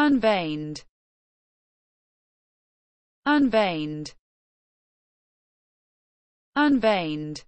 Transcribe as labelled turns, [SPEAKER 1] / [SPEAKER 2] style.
[SPEAKER 1] unveined unveined unveined